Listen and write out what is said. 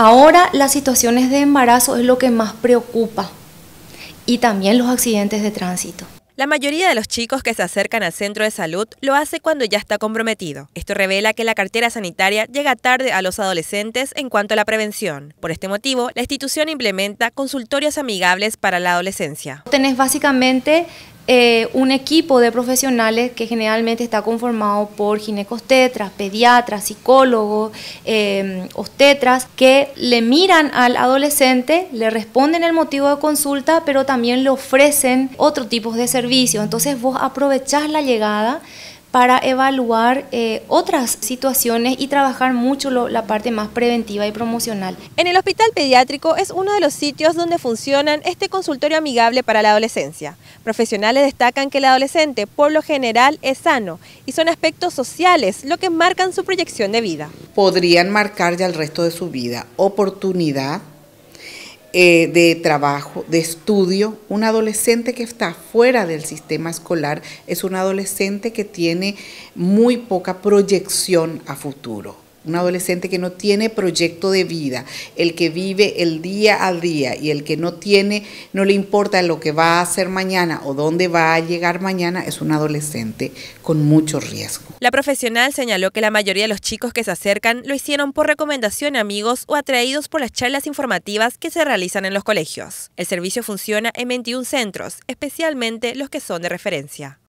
Ahora las situaciones de embarazo es lo que más preocupa y también los accidentes de tránsito. La mayoría de los chicos que se acercan al centro de salud lo hace cuando ya está comprometido. Esto revela que la cartera sanitaria llega tarde a los adolescentes en cuanto a la prevención. Por este motivo, la institución implementa consultorios amigables para la adolescencia. Tenés básicamente eh, un equipo de profesionales que generalmente está conformado por ginecostetras, pediatras, psicólogos, eh, ostetras que le miran al adolescente, le responden el motivo de consulta, pero también le ofrecen otro tipo de servicio. Entonces vos aprovechás la llegada para evaluar eh, otras situaciones y trabajar mucho la parte más preventiva y promocional. En el hospital pediátrico es uno de los sitios donde funcionan este consultorio amigable para la adolescencia. Profesionales destacan que el adolescente, por lo general, es sano y son aspectos sociales lo que marcan su proyección de vida. Podrían marcar ya el resto de su vida oportunidad eh, de trabajo, de estudio. Un adolescente que está fuera del sistema escolar es un adolescente que tiene muy poca proyección a futuro un adolescente que no tiene proyecto de vida, el que vive el día a día y el que no tiene, no le importa lo que va a hacer mañana o dónde va a llegar mañana, es un adolescente con mucho riesgo. La profesional señaló que la mayoría de los chicos que se acercan lo hicieron por recomendación a amigos o atraídos por las charlas informativas que se realizan en los colegios. El servicio funciona en 21 centros, especialmente los que son de referencia.